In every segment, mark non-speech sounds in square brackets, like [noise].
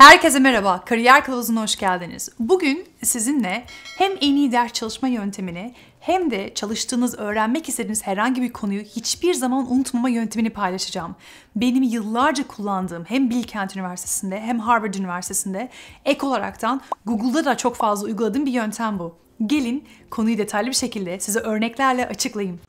Herkese merhaba, Kariyer Kılavuzu'na hoş geldiniz. Bugün sizinle hem en iyi ders çalışma yöntemini hem de çalıştığınız, öğrenmek istediğiniz herhangi bir konuyu hiçbir zaman unutmama yöntemini paylaşacağım. Benim yıllarca kullandığım hem Bilkent Üniversitesi'nde hem Harvard Üniversitesi'nde ek olaraktan Google'da da çok fazla uyguladığım bir yöntem bu. Gelin konuyu detaylı bir şekilde size örneklerle açıklayayım.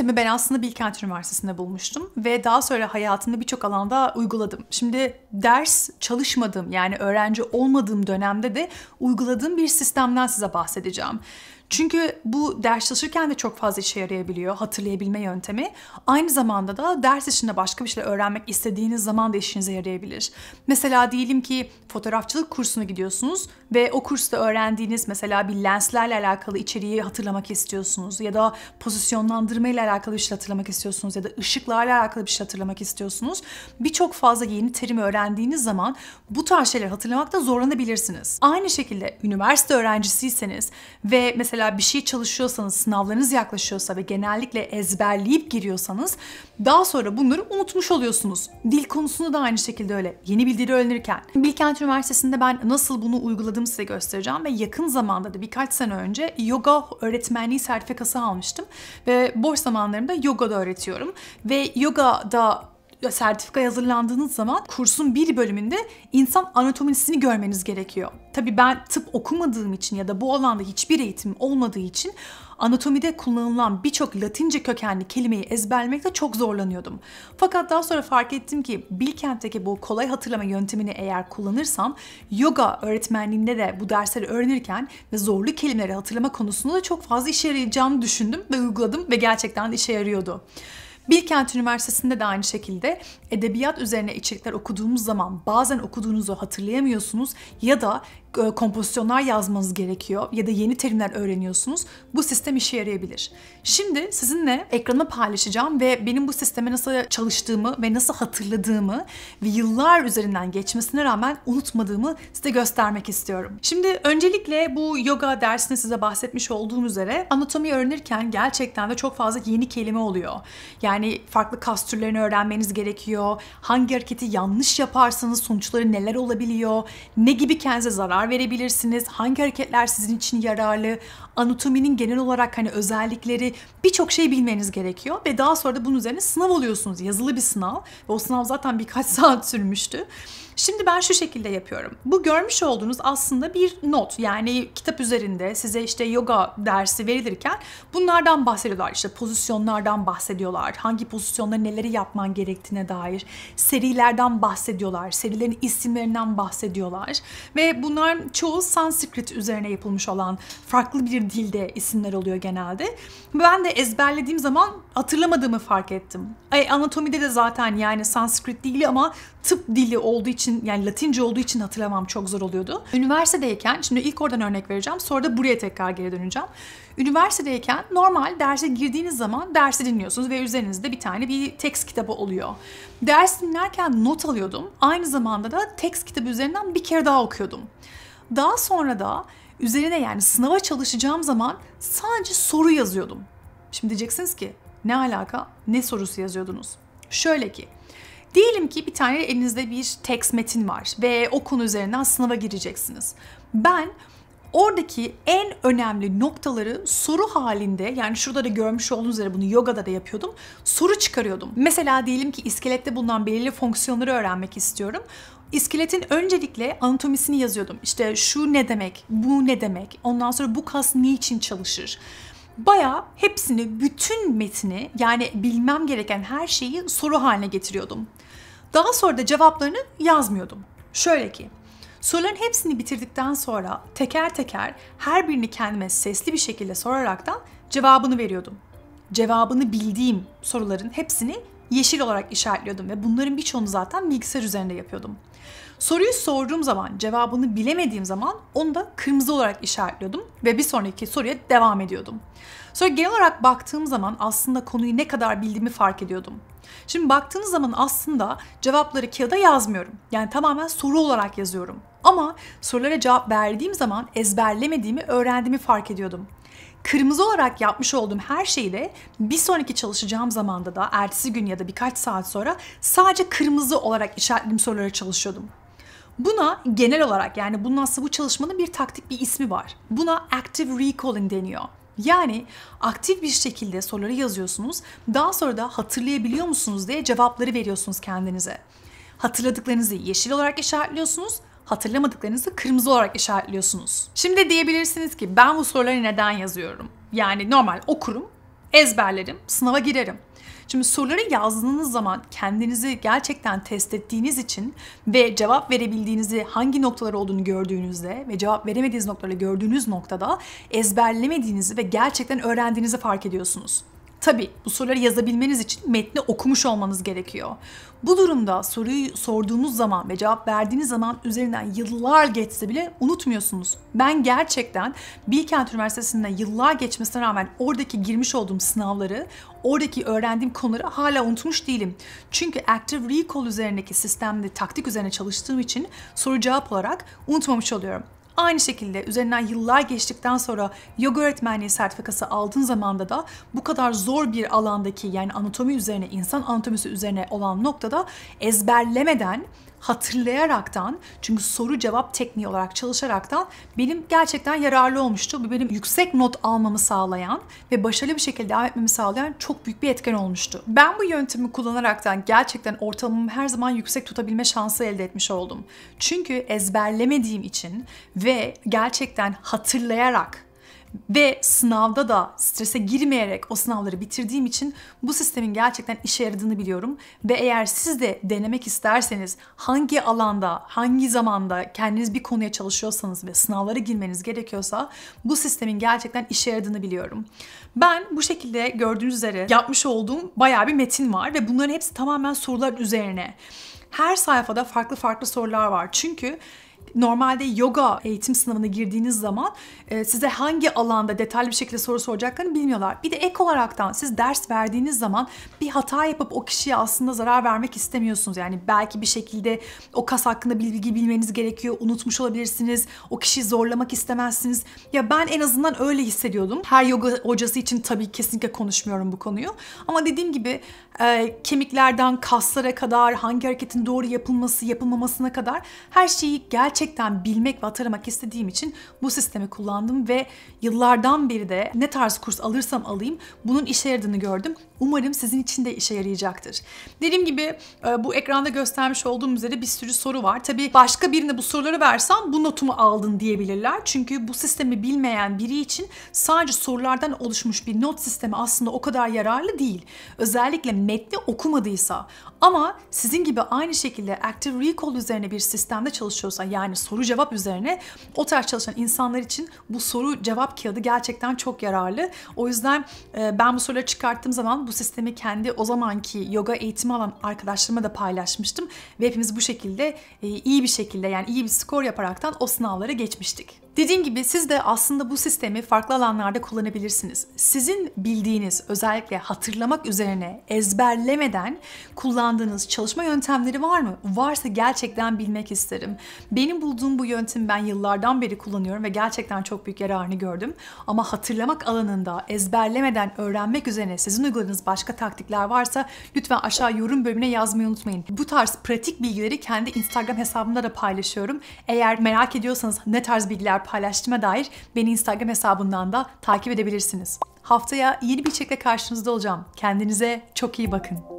yöntemi ben aslında Bilkent Üniversitesi'nde bulmuştum ve daha sonra hayatımda birçok alanda uyguladım. Şimdi ders çalışmadığım yani öğrenci olmadığım dönemde de uyguladığım bir sistemden size bahsedeceğim. Çünkü bu ders çalışırken de çok fazla işe yarayabiliyor hatırlayabilme yöntemi. Aynı zamanda da ders dışında başka bir şey öğrenmek istediğiniz zaman da işinize yarayabilir. Mesela diyelim ki fotoğrafçılık kursuna gidiyorsunuz ve o kursta öğrendiğiniz mesela bir lenslerle alakalı içeriği hatırlamak istiyorsunuz ya da pozisyonlandırma ile alakalı bir şey hatırlamak istiyorsunuz ya da ışıklarla alakalı bir şey hatırlamak istiyorsunuz. Birçok fazla yeni terim öğrendiğiniz zaman bu tarz şeyleri hatırlamakta zorlanabilirsiniz. Aynı şekilde üniversite öğrencisiyseniz ve mesela mesela bir şey çalışıyorsanız, sınavlarınız yaklaşıyorsa ve genellikle ezberleyip giriyorsanız daha sonra bunları unutmuş oluyorsunuz. Dil konusunda da aynı şekilde öyle. Yeni bir dili öğrenirken. Bilkent Üniversitesi'nde ben nasıl bunu uyguladığımı size göstereceğim ve yakın zamanda da birkaç sene önce yoga öğretmenliği sertifikası almıştım ve boş zamanlarımda yoga da öğretiyorum ve yoga da sertifika hazırlandığınız zaman kursun bir bölümünde insan anatomisini görmeniz gerekiyor. Tabii ben tıp okumadığım için ya da bu alanda hiçbir eğitim olmadığı için anatomide kullanılan birçok Latince kökenli kelimeyi ezberlemekte çok zorlanıyordum. Fakat daha sonra fark ettim ki Bilkent'teki bu kolay hatırlama yöntemini eğer kullanırsam yoga öğretmenliğinde de bu dersleri öğrenirken ve zorlu kelimeleri hatırlama konusunda da çok fazla işe yarayacağını düşündüm ve uyguladım ve gerçekten işe yarıyordu. Bilkent Üniversitesi'nde de aynı şekilde edebiyat üzerine içerikler okuduğumuz zaman bazen okuduğunuzu hatırlayamıyorsunuz ya da e, kompozisyonlar yazmanız gerekiyor ya da yeni terimler öğreniyorsunuz. Bu sistem işe yarayabilir. Şimdi sizinle ekranı paylaşacağım ve benim bu sisteme nasıl çalıştığımı ve nasıl hatırladığımı ve yıllar üzerinden geçmesine rağmen unutmadığımı size göstermek istiyorum. Şimdi öncelikle bu yoga dersini size bahsetmiş olduğum üzere anatomi öğrenirken gerçekten de çok fazla yeni kelime oluyor. Yani farklı kas türlerini öğrenmeniz gerekiyor. Hangi hareketi yanlış yaparsanız sonuçları neler olabiliyor? Ne gibi kendinize zarar karar verebilirsiniz. Hangi hareketler sizin için yararlı, anatominin genel olarak hani özellikleri birçok şey bilmeniz gerekiyor ve daha sonra da bunun üzerine sınav oluyorsunuz. Yazılı bir sınav ve o sınav zaten birkaç [laughs] saat sürmüştü. Şimdi ben şu şekilde yapıyorum. Bu görmüş olduğunuz aslında bir not. Yani kitap üzerinde size işte yoga dersi verilirken bunlardan bahsediyorlar. İşte pozisyonlardan bahsediyorlar. Hangi pozisyonda neleri yapman gerektiğine dair serilerden bahsediyorlar. Serilerin isimlerinden bahsediyorlar. Ve bunlar çoğu Sanskrit üzerine yapılmış olan farklı bir dilde isimler oluyor genelde. Ben de ezberlediğim zaman hatırlamadığımı fark ettim. Ay, anatomide de zaten yani Sanskrit dili ama tıp dili olduğu için için yani Latince olduğu için hatırlamam çok zor oluyordu. Üniversitedeyken şimdi ilk oradan örnek vereceğim sonra da buraya tekrar geri döneceğim. Üniversitedeyken normal derse girdiğiniz zaman dersi dinliyorsunuz ve üzerinizde bir tane bir tekst kitabı oluyor. Ders dinlerken not alıyordum. Aynı zamanda da tekst kitabı üzerinden bir kere daha okuyordum. Daha sonra da üzerine yani sınava çalışacağım zaman sadece soru yazıyordum. Şimdi diyeceksiniz ki ne alaka ne sorusu yazıyordunuz? Şöyle ki Diyelim ki bir tane elinizde bir text metin var ve o konu üzerinden sınava gireceksiniz. Ben Oradaki en önemli noktaları soru halinde yani şurada da görmüş olduğunuz üzere bunu yogada da yapıyordum. Soru çıkarıyordum. Mesela diyelim ki iskelette bulunan belirli fonksiyonları öğrenmek istiyorum. İskeletin öncelikle anatomisini yazıyordum. İşte şu ne demek, bu ne demek, ondan sonra bu kas niçin çalışır? Baya hepsini, bütün metini yani bilmem gereken her şeyi soru haline getiriyordum. Daha sonra da cevaplarını yazmıyordum. Şöyle ki, soruların hepsini bitirdikten sonra teker teker her birini kendime sesli bir şekilde soraraktan cevabını veriyordum. Cevabını bildiğim soruların hepsini yeşil olarak işaretliyordum ve bunların birçoğunu zaten bilgisayar üzerinde yapıyordum. Soruyu sorduğum zaman, cevabını bilemediğim zaman onu da kırmızı olarak işaretliyordum ve bir sonraki soruya devam ediyordum. Sonra genel olarak baktığım zaman aslında konuyu ne kadar bildiğimi fark ediyordum. Şimdi baktığınız zaman aslında cevapları kağıda yazmıyorum. Yani tamamen soru olarak yazıyorum. Ama sorulara cevap verdiğim zaman ezberlemediğimi, öğrendiğimi fark ediyordum. Kırmızı olarak yapmış olduğum her şeyle bir sonraki çalışacağım zamanda da ertesi gün ya da birkaç saat sonra sadece kırmızı olarak işaretlediğim sorulara çalışıyordum. Buna genel olarak yani bunun aslında bu çalışmanın bir taktik bir ismi var. Buna active recalling deniyor. Yani aktif bir şekilde soruları yazıyorsunuz, daha sonra da hatırlayabiliyor musunuz diye cevapları veriyorsunuz kendinize. Hatırladıklarınızı yeşil olarak işaretliyorsunuz, hatırlamadıklarınızı kırmızı olarak işaretliyorsunuz. Şimdi diyebilirsiniz ki ben bu soruları neden yazıyorum? Yani normal okurum, ezberlerim, sınava girerim. Şimdi soruları yazdığınız zaman kendinizi gerçekten test ettiğiniz için ve cevap verebildiğinizi hangi noktalar olduğunu gördüğünüzde ve cevap veremediğiniz noktaları gördüğünüz noktada ezberlemediğinizi ve gerçekten öğrendiğinizi fark ediyorsunuz. Tabi bu soruları yazabilmeniz için metni okumuş olmanız gerekiyor. Bu durumda soruyu sorduğunuz zaman ve cevap verdiğiniz zaman üzerinden yıllar geçse bile unutmuyorsunuz. Ben gerçekten Bilkent üniversitesinde yıllar geçmesine rağmen oradaki girmiş olduğum sınavları, oradaki öğrendiğim konuları hala unutmuş değilim. Çünkü Active Recall üzerindeki sistemde taktik üzerine çalıştığım için soru cevap olarak unutmamış oluyorum. Aynı şekilde üzerinden yıllar geçtikten sonra yoga öğretmenliği sertifikası aldığın zamanda da bu kadar zor bir alandaki yani anatomi üzerine, insan anatomisi üzerine olan noktada ezberlemeden hatırlayaraktan çünkü soru cevap tekniği olarak çalışaraktan benim gerçekten yararlı olmuştu. Bu benim yüksek not almamı sağlayan ve başarılı bir şekilde devam etmemi sağlayan çok büyük bir etken olmuştu. Ben bu yöntemi kullanaraktan gerçekten ortalamamı her zaman yüksek tutabilme şansı elde etmiş oldum. Çünkü ezberlemediğim için ve gerçekten hatırlayarak ve sınavda da strese girmeyerek o sınavları bitirdiğim için bu sistemin gerçekten işe yaradığını biliyorum ve eğer siz de denemek isterseniz hangi alanda, hangi zamanda kendiniz bir konuya çalışıyorsanız ve sınavlara girmeniz gerekiyorsa bu sistemin gerçekten işe yaradığını biliyorum. Ben bu şekilde gördüğünüz üzere yapmış olduğum bayağı bir metin var ve bunların hepsi tamamen sorular üzerine. Her sayfada farklı farklı sorular var. Çünkü Normalde yoga eğitim sınavına girdiğiniz zaman e, size hangi alanda detaylı bir şekilde soru soracaklarını bilmiyorlar. Bir de ek olaraktan siz ders verdiğiniz zaman bir hata yapıp o kişiye aslında zarar vermek istemiyorsunuz. Yani belki bir şekilde o kas hakkında bilgi bilmeniz gerekiyor. Unutmuş olabilirsiniz. O kişiyi zorlamak istemezsiniz. Ya ben en azından öyle hissediyordum. Her yoga hocası için tabii kesinlikle konuşmuyorum bu konuyu. Ama dediğim gibi e, kemiklerden kaslara kadar hangi hareketin doğru yapılması yapılmamasına kadar her şeyi gerçekten gerçekten bilmek ve ataramak istediğim için bu sistemi kullandım ve yıllardan beri de ne tarz kurs alırsam alayım bunun işe yaradığını gördüm. Umarım sizin için de işe yarayacaktır. Dediğim gibi e, bu ekranda göstermiş olduğum üzere bir sürü soru var. Tabii başka birine bu soruları versem bu notumu aldın diyebilirler. Çünkü bu sistemi bilmeyen biri için sadece sorulardan oluşmuş bir not sistemi aslında o kadar yararlı değil. Özellikle metni okumadıysa ama sizin gibi aynı şekilde Active Recall üzerine bir sistemde çalışıyorsa yani soru cevap üzerine o tarz çalışan insanlar için bu soru cevap kağıdı gerçekten çok yararlı. O yüzden e, ben bu soruları çıkarttığım zaman bu sistemi kendi o zamanki yoga eğitimi alan arkadaşlarıma da paylaşmıştım ve hepimiz bu şekilde e, iyi bir şekilde yani iyi bir skor yaparaktan o sınavları geçmiştik. Dediğim gibi siz de aslında bu sistemi farklı alanlarda kullanabilirsiniz. Sizin bildiğiniz özellikle hatırlamak üzerine ezberlemeden kullandığınız çalışma yöntemleri var mı? Varsa gerçekten bilmek isterim. Benim bulduğum bu yöntemi ben yıllardan beri kullanıyorum ve gerçekten çok büyük yararını gördüm. Ama hatırlamak alanında ezberlemeden öğrenmek üzerine sizin uyguladığınız başka taktikler varsa lütfen aşağı yorum bölümüne yazmayı unutmayın. Bu tarz pratik bilgileri kendi Instagram hesabımda da paylaşıyorum. Eğer merak ediyorsanız ne tarz bilgiler paylaştığıma dair beni Instagram hesabından da takip edebilirsiniz. Haftaya yeni bir çekle karşınızda olacağım. Kendinize çok iyi bakın.